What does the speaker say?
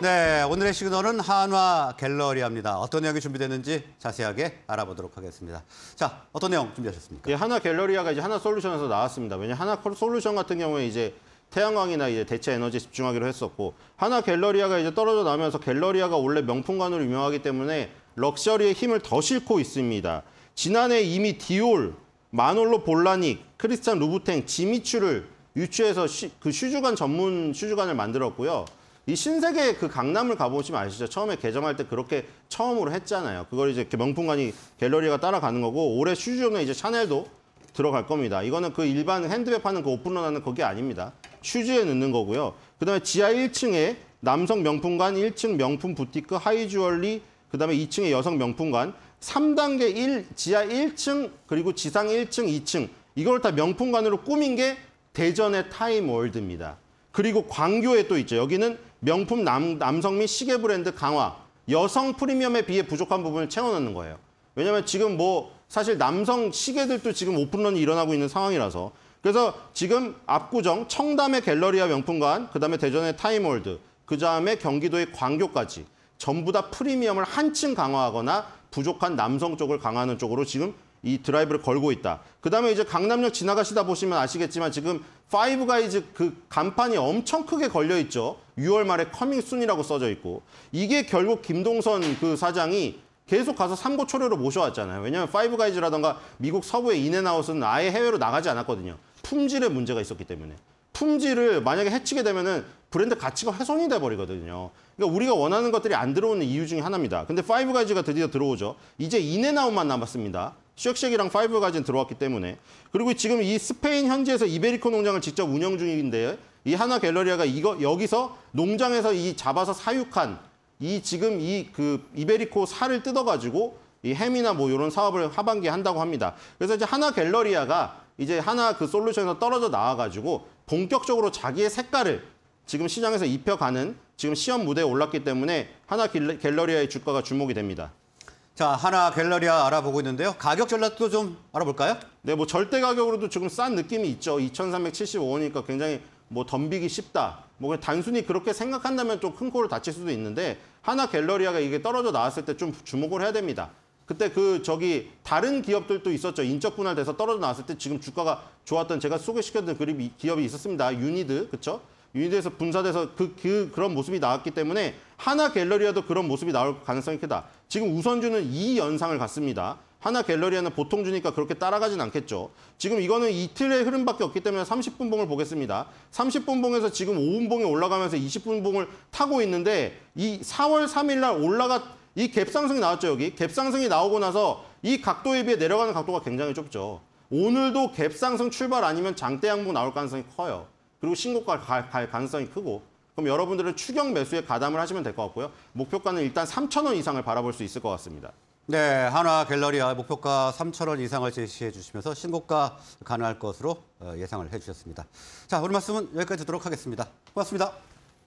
네, 오늘의 시그널은 한화 갤러리아입니다. 어떤 내용이 준비됐는지 자세하게 알아보도록 하겠습니다. 자, 어떤 내용 준비하셨습니까? 예, 한화 갤러리아가 이제 한화 솔루션에서 나왔습니다. 왜냐 하면 한화 솔루션 같은 경우에 이제 태양광이나 이제 대체 에너지 집중하기로 했었고 하나 갤러리아가 이제 떨어져 나면서 갤러리아가 원래 명품관으로 유명하기 때문에 럭셔리의 힘을 더 싣고 있습니다. 지난해 이미 디올, 마놀로 볼라닉, 크리스찬 루부탱, 지미추를 유추해서 시, 그슈주관 전문 슈주관을 만들었고요. 이 신세계 그 강남을 가보시면 아시죠? 처음에 개정할 때 그렇게 처음으로 했잖아요. 그걸 이제 명품관이 갤러리가 따라가는 거고 올해 슈즈에 이제 샤넬도 들어갈 겁니다. 이거는 그 일반 핸드백 파는그 오픈런 하는 거기 아닙니다. 슈즈에 넣는 거고요. 그다음에 지하 1층에 남성 명품관, 1층 명품 부티크, 하이주얼리, 그다음에 2층에 여성 명품관, 3단계 1 지하 1층 그리고 지상 1층, 2층 이걸 다 명품관으로 꾸민 게 대전의 타임월드입니다. 그리고 광교에 또 있죠. 여기는 명품 남, 남성 및 시계 브랜드 강화, 여성 프리미엄에 비해 부족한 부분을 채워넣는 거예요. 왜냐하면 지금 뭐 사실 남성 시계들도 지금 오픈런이 일어나고 있는 상황이라서 그래서 지금 압구정, 청담의 갤러리아 명품관, 그다음에 대전의 타임월드, 그다음에 경기도의 광교까지 전부 다 프리미엄을 한층 강화하거나 부족한 남성 쪽을 강화하는 쪽으로 지금 이 드라이브를 걸고 있다. 그 다음에 이제 강남역 지나가시다 보시면 아시겠지만 지금 파이브 가이즈 그 간판이 엄청 크게 걸려있죠. 6월 말에 커밍 순이라고 써져 있고 이게 결국 김동선 그 사장이 계속 가서 삼고 초려로 모셔왔잖아요. 왜냐하면 파이브 가이즈라던가 미국 서부의 인앤아웃은 아예 해외로 나가지 않았거든요. 품질에 문제가 있었기 때문에. 품질을 만약에 해치게 되면은 브랜드 가치가 훼손이 돼 버리거든요. 그러니까 우리가 원하는 것들이 안 들어오는 이유 중에 하나입니다. 근데 파이브 가이즈가 드디어 들어오죠. 이제 인앤아웃만 남았습니다. 시역시역이랑 5가 지금 들어왔기 때문에 그리고 지금 이 스페인 현지에서 이베리코 농장을 직접 운영 중인데 이 하나 갤러리아가 이거 여기서 농장에서 이 잡아서 사육한 이 지금 이 그 이베리코 살을 뜯어가지고 이 햄이나 뭐 이런 사업을 하반기에 한다고 합니다. 그래서 이제 하나 갤러리아가 이제 하나 그 솔루션에서 떨어져 나와가지고 본격적으로 자기의 색깔을 지금 시장에서 입혀가는 지금 시험 무대에 올랐기 때문에 하나 갤러리아의 주가가 주목이 됩니다. 자, 하나 갤러리아 알아보고 있는데요. 가격 전략도 좀 알아볼까요? 네, 뭐 절대 가격으로도 지금싼 느낌이 있죠. 2,375원이니까 굉장히 뭐 덤비기 쉽다. 뭐 단순히 그렇게 생각한다면 좀 큰 코를 다칠 수도 있는데 하나 갤러리아가 이게 떨어져 나왔을 때 좀 주목을 해야 됩니다. 그때 그 저기 다른 기업들도 있었죠. 인적 분할돼서 떨어져 나왔을 때 지금 주가가 좋았던 제가 소개시켜드린 그립 기업이 있었습니다. 유니드 그렇죠? 유니드에서 분사돼서 그, 그 그런 모습이 나왔기 때문에 하나 갤러리아도 그런 모습이 나올 가능성이 크다. 지금 우선주는 이 연상을 갖습니다 하나 갤러리아는 보통 주니까 그렇게 따라가진 않겠죠. 지금 이거는 이틀의 흐름밖에 없기 때문에 30분 봉을 보겠습니다. 30분 봉에서 지금 5분 봉에 올라가면서 20분 봉을 타고 있는데 이 4월 3일 날 올라가 이 갭상승이 나왔죠, 여기. 갭상승이 나오고 나서 이 각도에 비해 내려가는 각도가 굉장히 좁죠. 오늘도 갭상승 출발 아니면 장대 양봉 나올 가능성이 커요. 그리고 신고가 갈 가능성이 크고 그럼 여러분들은 추경 매수에 가담을 하시면 될 것 같고요. 목표가는 일단 3천 원 이상을 바라볼 수 있을 것 같습니다. 네, 하나 갤러리아 목표가 3천 원 이상을 제시해 주시면서 신고가 가능할 것으로 어, 예상을 해주셨습니다. 자, 오늘 말씀은 여기까지 듣도록 하겠습니다. 고맙습니다.